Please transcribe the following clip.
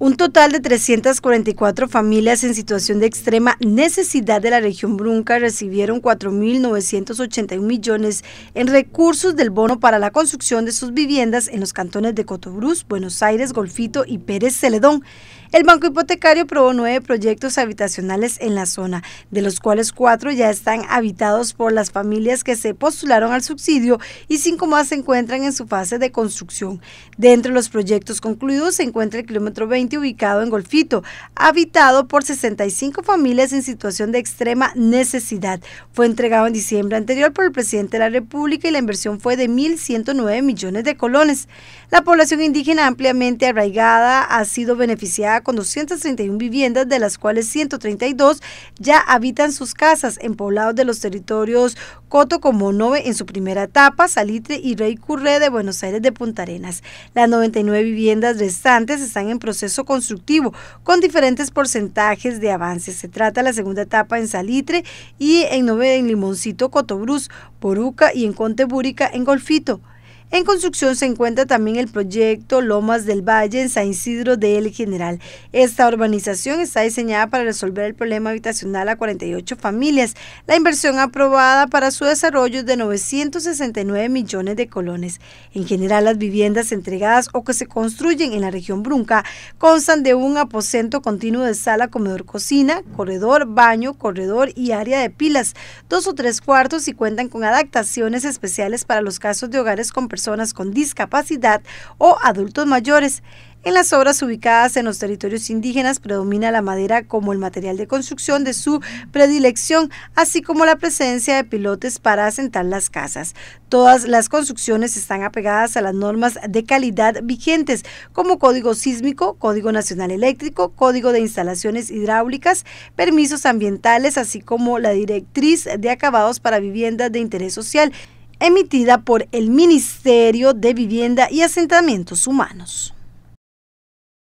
Un total de 344 familias en situación de extrema necesidad de la región Brunca recibieron 4.981 millones en recursos del bono para la construcción de sus viviendas en los cantones de Cotobruz, Buenos Aires, Golfito y Pérez Celedón. El Banco Hipotecario probó nueve proyectos habitacionales en la zona, de los cuales cuatro ya están habitados por las familias que se postularon al subsidio y cinco más se encuentran en su fase de construcción. Dentro de los proyectos concluidos se encuentra el kilómetro 20 ubicado en Golfito, habitado por 65 familias en situación de extrema necesidad. Fue entregado en diciembre anterior por el presidente de la República y la inversión fue de 1.109 millones de colones. La población indígena ampliamente arraigada ha sido beneficiada con 231 viviendas, de las cuales 132 ya habitan sus casas en poblados de los territorios Coto como Nove en su primera etapa, Salitre y Rey Curré de Buenos Aires de Punta Arenas. Las 99 viviendas restantes están en proceso constructivo con diferentes porcentajes de avances. Se trata la segunda etapa en Salitre y en, en Limoncito, Cotobruz, Boruca y en Contebúrica, en Golfito. En construcción se encuentra también el proyecto Lomas del Valle en San Isidro de El General. Esta urbanización está diseñada para resolver el problema habitacional a 48 familias. La inversión aprobada para su desarrollo es de 969 millones de colones. En general, las viviendas entregadas o que se construyen en la región Brunca constan de un aposento continuo de sala, comedor, cocina, corredor, baño, corredor y área de pilas, dos o tres cuartos y cuentan con adaptaciones especiales para los casos de hogares con personas con discapacidad o adultos mayores. En las obras ubicadas en los territorios indígenas predomina la madera como el material de construcción de su predilección, así como la presencia de pilotes para asentar las casas. Todas las construcciones están apegadas a las normas de calidad vigentes, como Código Sísmico, Código Nacional Eléctrico, Código de Instalaciones Hidráulicas, permisos ambientales, así como la Directriz de Acabados para Viviendas de Interés Social emitida por el Ministerio de Vivienda y Asentamientos Humanos.